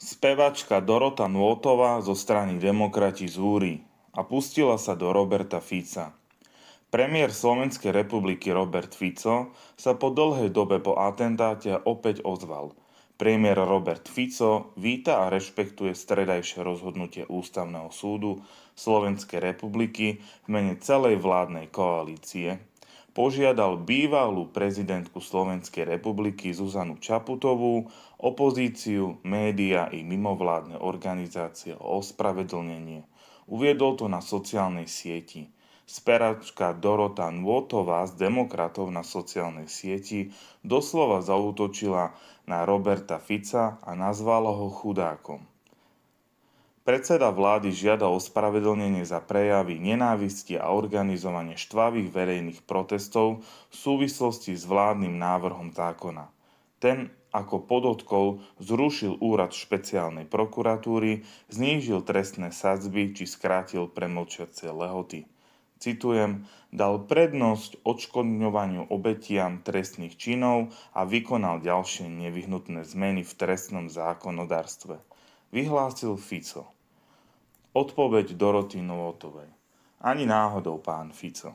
Spevačka Dorota Nôtová zo strany Demokrati zúri a pustila sa do Roberta Fica. Premiér Slovenskej republiky Robert Fico sa po dlhej dobe po atentáte opäť ozval. Premiér Robert Fico víta a rešpektuje stredajšie rozhodnutie Ústavného súdu Slovenskej republiky v mene celej vládnej koalície, požiadal bývalú prezidentku Slovenskej republiky Zuzanu Čaputovú, opozíciu, média i mimovládne organizácie o ospravedlnenie. Uviedol to na sociálnej sieti. Speračka Dorota Nvotová z Demokratov na sociálnej sieti doslova zautočila na Roberta Fica a nazvala ho chudákom. Predseda vlády žiada ospravedlnenie za prejavy nenávisti a organizovanie štvavých verejných protestov v súvislosti s vládnym návrhom zákona. Ten, ako podotkov zrušil úrad špeciálnej prokuratúry, znížil trestné sadzby či skrátil premlčiacie lehoty. Citujem, dal prednosť odškodňovaniu obetiam trestných činov a vykonal ďalšie nevyhnutné zmeny v trestnom zákonodárstve. Vyhlásil Fico. Odpoveď Doroty Novotovej. Ani náhodou, pán Fico.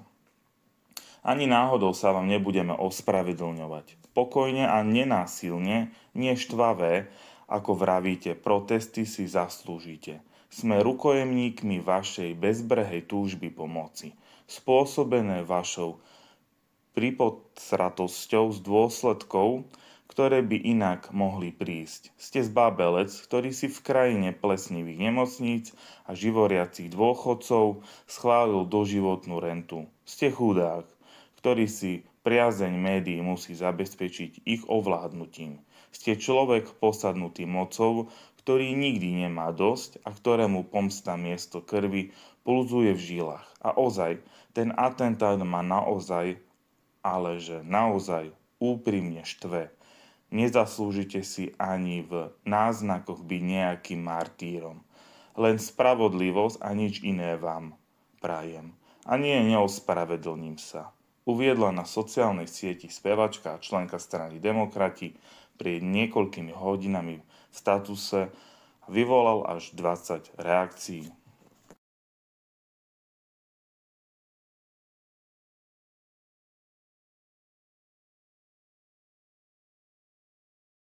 Ani náhodou sa vám nebudeme ospravedlňovať. Pokojne a nenásilne, neštvavé, ako vravíte, protesty si zaslúžite. Sme rukojemníkmi vašej bezbrehej túžby pomoci, spôsobené vašou pripodsratosťou z dôsledkov, ktoré by inak mohli prísť. Ste zbábelec, ktorý si v krajine plesnivých nemocníc a živoriacich dôchodcov schválil doživotnú rentu. Ste chudák, ktorý si priazeň médií musí zabezpečiť ich ovládnutím. Ste človek posadnutý mocou, ktorý nikdy nemá dosť a ktorému pomsta miesto krvi pulzuje v žilách. A ozaj, ten atentát ma naozaj, ale že naozaj úprimne štve. Nezaslúžite si ani v náznakoch byť nejakým martýrom. Len spravodlivosť a nič iné vám prajem. A nie neospravedlním sa. Uviedla na sociálnej sieti spevačka a členka strany Demokrati pri niekoľkými hodinami v statuse vyvolal až 20 reakcií.